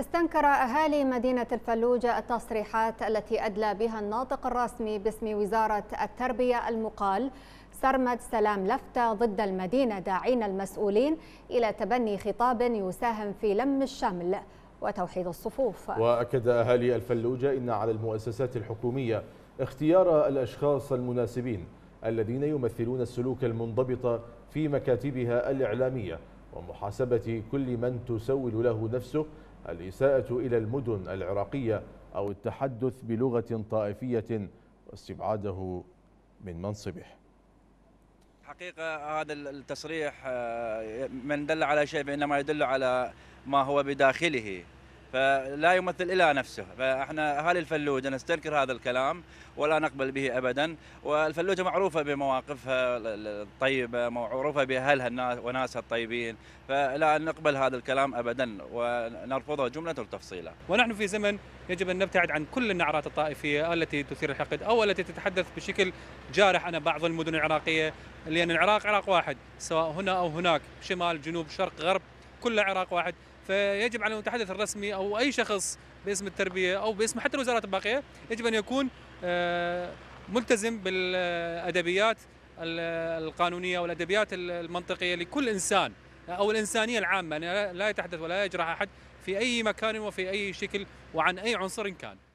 استنكر أهالي مدينة الفلوجة التصريحات التي أدلى بها الناطق الرسمي باسم وزارة التربية المقال سرمد سلام لفتة ضد المدينة داعين المسؤولين إلى تبني خطاب يساهم في لم الشمل وتوحيد الصفوف وأكد أهالي الفلوجة إن على المؤسسات الحكومية اختيار الأشخاص المناسبين الذين يمثلون السلوك المنضبط في مكاتبها الإعلامية ومحاسبة كل من تسول له نفسه الإساءة إلى المدن العراقية أو التحدث بلغة طائفية واستبعاده من منصبه حقيقة هذا التصريح آه، من دل على شيء فإنما يدل على ما هو بداخله فلا يمثل إلا نفسه فإحنا أهالي الفلوجة نستنكر هذا الكلام ولا نقبل به أبدا والفلوجة معروفة بمواقفها الطيبة معروفة بأهلها الناس وناسها الطيبين فلا نقبل هذا الكلام أبدا ونرفضه جملة وتفصيلا ونحن في زمن يجب أن نبتعد عن كل النعرات الطائفية التي تثير الحقد أو التي تتحدث بشكل جارح عن بعض المدن العراقية لأن العراق عراق واحد سواء هنا أو هناك شمال جنوب شرق غرب كله عراق واحد فيجب على المتحدث الرسمي او اي شخص باسم التربيه او باسم حتى الوزارات الباقيه يجب ان يكون آه، ملتزم بالادبيات القانونيه والادبيات المنطقيه لكل انسان او الانسانيه العامه يعني لا يتحدث ولا يجرح احد في اي مكان وفي اي شكل وعن اي عنصر كان